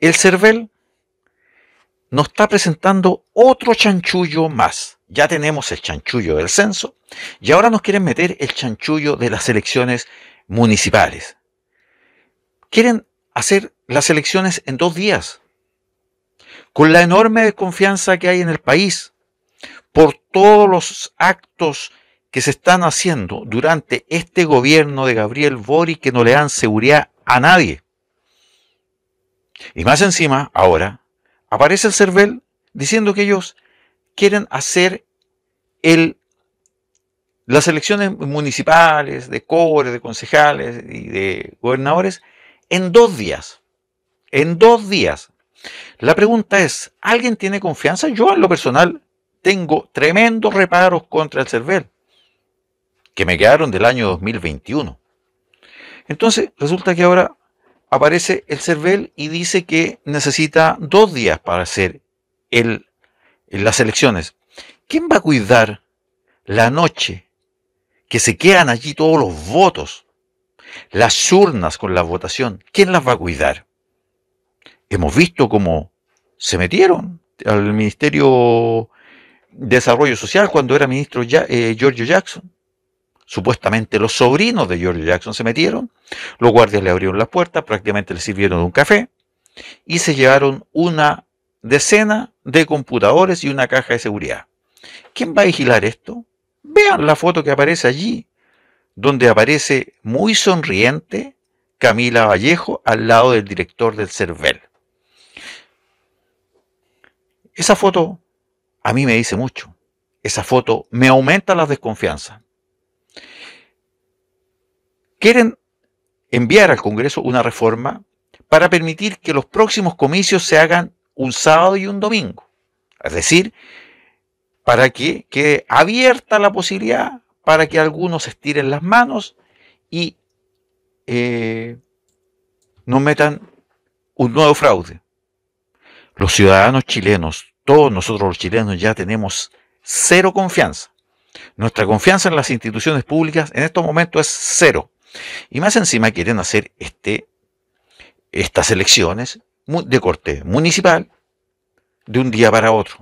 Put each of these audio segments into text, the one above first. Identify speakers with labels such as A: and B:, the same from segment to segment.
A: el CERVEL nos está presentando otro chanchullo más. Ya tenemos el chanchullo del censo y ahora nos quieren meter el chanchullo de las elecciones municipales. Quieren hacer las elecciones en dos días. Con la enorme desconfianza que hay en el país por todos los actos que se están haciendo durante este gobierno de Gabriel Boric que no le dan seguridad a nadie. Y más encima, ahora, aparece el CERVEL diciendo que ellos quieren hacer las elecciones municipales, de cobres, de concejales y de gobernadores, en dos días. En dos días. La pregunta es, ¿alguien tiene confianza? Yo en lo personal tengo tremendos reparos contra el CERVEL, que me quedaron del año 2021. Entonces, resulta que ahora aparece el CERVEL y dice que necesita dos días para hacer el, las elecciones. ¿Quién va a cuidar la noche que se quedan allí todos los votos? Las urnas con la votación, ¿quién las va a cuidar? Hemos visto cómo se metieron al Ministerio de Desarrollo Social cuando era ministro ya, eh, Giorgio Jackson. Supuestamente los sobrinos de George Jackson se metieron, los guardias le abrieron las puertas, prácticamente le sirvieron un café y se llevaron una decena de computadores y una caja de seguridad. ¿Quién va a vigilar esto? Vean la foto que aparece allí, donde aparece muy sonriente Camila Vallejo al lado del director del CERVEL. Esa foto a mí me dice mucho. Esa foto me aumenta la desconfianza quieren enviar al Congreso una reforma para permitir que los próximos comicios se hagan un sábado y un domingo. Es decir, para que quede abierta la posibilidad para que algunos estiren las manos y eh, no metan un nuevo fraude. Los ciudadanos chilenos, todos nosotros los chilenos ya tenemos cero confianza. Nuestra confianza en las instituciones públicas en estos momentos es cero. Y más encima quieren hacer este, estas elecciones de corte municipal de un día para otro.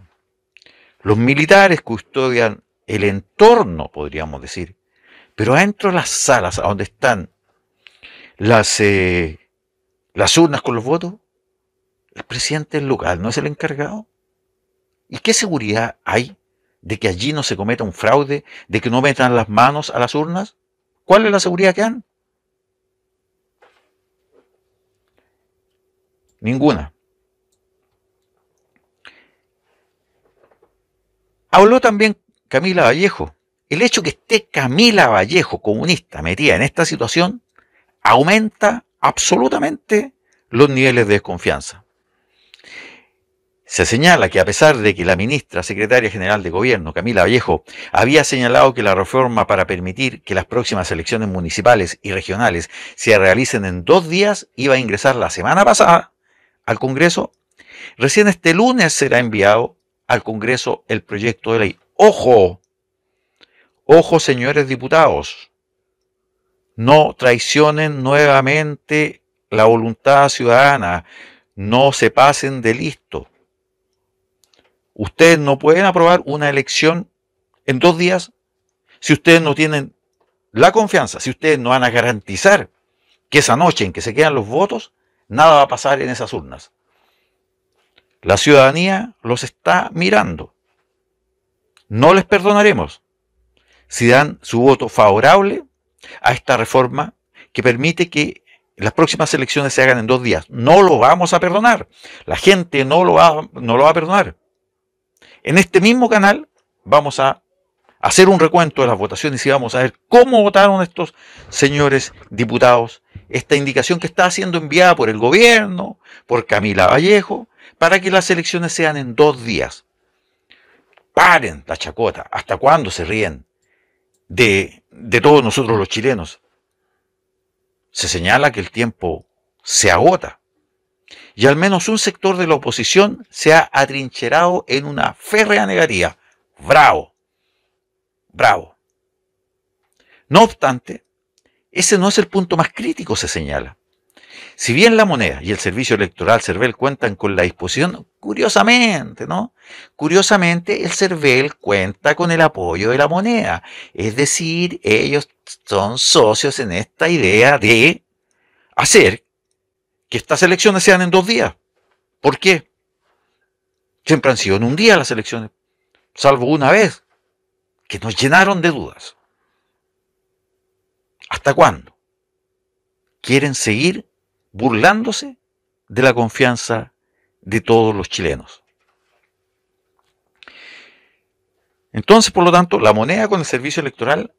A: Los militares custodian el entorno, podríamos decir, pero adentro de las salas donde están las, eh, las urnas con los votos, el presidente local no es el encargado. ¿Y qué seguridad hay de que allí no se cometa un fraude, de que no metan las manos a las urnas? ¿Cuál es la seguridad que dan? Ninguna. Habló también Camila Vallejo. El hecho que esté Camila Vallejo, comunista, metida en esta situación, aumenta absolutamente los niveles de desconfianza. Se señala que a pesar de que la ministra secretaria general de gobierno, Camila Vallejo, había señalado que la reforma para permitir que las próximas elecciones municipales y regionales se realicen en dos días iba a ingresar la semana pasada al Congreso, recién este lunes será enviado al Congreso el proyecto de ley. ¡Ojo! ¡Ojo, señores diputados! No traicionen nuevamente la voluntad ciudadana. No se pasen de listo. Ustedes no pueden aprobar una elección en dos días si ustedes no tienen la confianza, si ustedes no van a garantizar que esa noche en que se quedan los votos, nada va a pasar en esas urnas. La ciudadanía los está mirando. No les perdonaremos si dan su voto favorable a esta reforma que permite que las próximas elecciones se hagan en dos días. No lo vamos a perdonar. La gente no lo va, no lo va a perdonar. En este mismo canal vamos a hacer un recuento de las votaciones y vamos a ver cómo votaron estos señores diputados. Esta indicación que está siendo enviada por el gobierno, por Camila Vallejo, para que las elecciones sean en dos días. Paren la chacota. ¿Hasta cuándo se ríen de, de todos nosotros los chilenos? Se señala que el tiempo se agota y al menos un sector de la oposición se ha atrincherado en una férrea negaría. Bravo, bravo. No obstante, ese no es el punto más crítico, se señala. Si bien la moneda y el servicio electoral CERVEL cuentan con la disposición, curiosamente, ¿no? Curiosamente, el CERVEL cuenta con el apoyo de la moneda. Es decir, ellos son socios en esta idea de hacer que estas elecciones sean en dos días. ¿Por qué? Siempre han sido en un día las elecciones, salvo una vez, que nos llenaron de dudas. ¿Hasta cuándo? Quieren seguir burlándose de la confianza de todos los chilenos. Entonces, por lo tanto, la moneda con el servicio electoral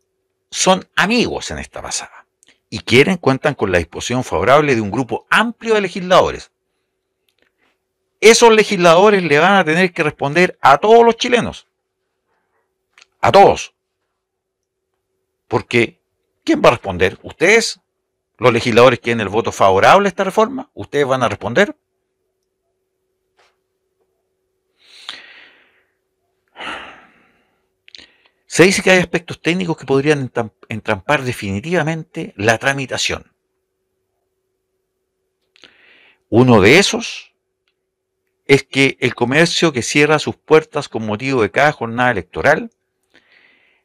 A: son amigos en esta pasada y quieren cuentan con la disposición favorable de un grupo amplio de legisladores. Esos legisladores le van a tener que responder a todos los chilenos. A todos. Porque, ¿quién va a responder? ¿Ustedes? ¿Los legisladores que tienen el voto favorable a esta reforma? ¿Ustedes van a responder? Se dice que hay aspectos técnicos que podrían entrampar definitivamente la tramitación. Uno de esos es que el comercio que cierra sus puertas con motivo de cada jornada electoral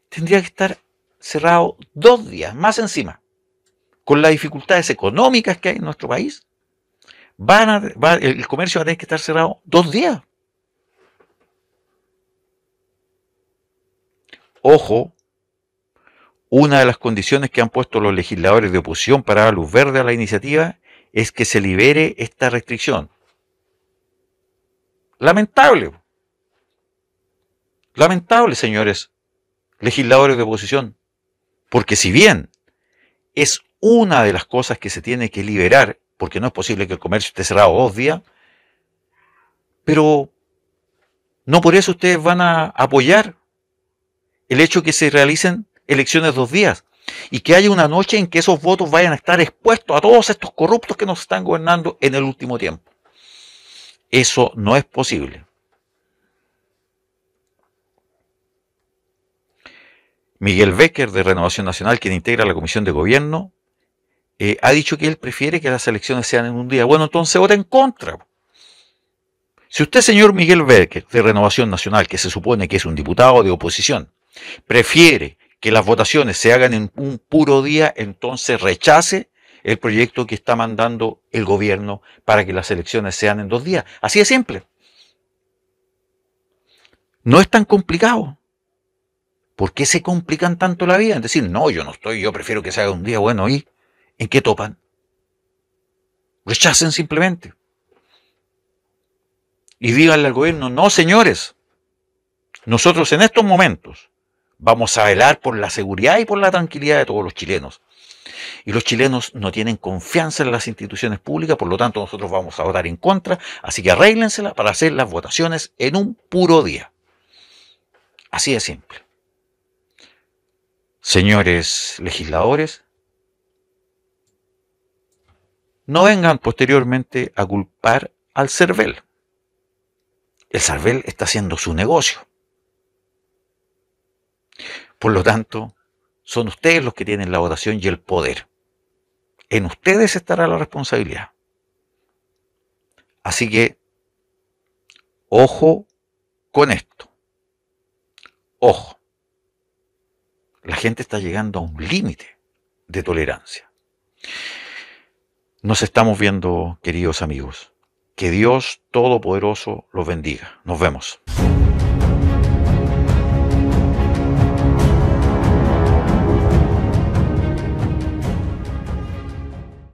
A: tendría que estar cerrado dos días más encima, con las dificultades económicas que hay en nuestro país. el comercio va a tener que estar cerrado dos días Ojo, una de las condiciones que han puesto los legisladores de oposición para dar luz verde a la iniciativa es que se libere esta restricción. Lamentable. Lamentable, señores legisladores de oposición. Porque si bien es una de las cosas que se tiene que liberar, porque no es posible que el comercio esté cerrado dos días, pero no por eso ustedes van a apoyar el hecho que se realicen elecciones dos días y que haya una noche en que esos votos vayan a estar expuestos a todos estos corruptos que nos están gobernando en el último tiempo. Eso no es posible. Miguel Becker, de Renovación Nacional, quien integra la Comisión de Gobierno, eh, ha dicho que él prefiere que las elecciones sean en un día. Bueno, entonces vota en contra. Si usted, señor Miguel Becker, de Renovación Nacional, que se supone que es un diputado de oposición, prefiere que las votaciones se hagan en un puro día, entonces rechace el proyecto que está mandando el gobierno para que las elecciones sean en dos días. Así de simple. No es tan complicado. ¿Por qué se complican tanto la vida? Es decir, no, yo no estoy, yo prefiero que se haga un día bueno y ¿en qué topan? Rechacen simplemente. Y díganle al gobierno, no señores, nosotros en estos momentos Vamos a velar por la seguridad y por la tranquilidad de todos los chilenos. Y los chilenos no tienen confianza en las instituciones públicas, por lo tanto nosotros vamos a votar en contra, así que arréglensela para hacer las votaciones en un puro día. Así de simple. Señores legisladores, no vengan posteriormente a culpar al CERVEL. El CERVEL está haciendo su negocio. Por lo tanto, son ustedes los que tienen la oración y el poder. En ustedes estará la responsabilidad. Así que, ojo con esto. Ojo. La gente está llegando a un límite de tolerancia. Nos estamos viendo, queridos amigos. Que Dios Todopoderoso los bendiga. Nos vemos.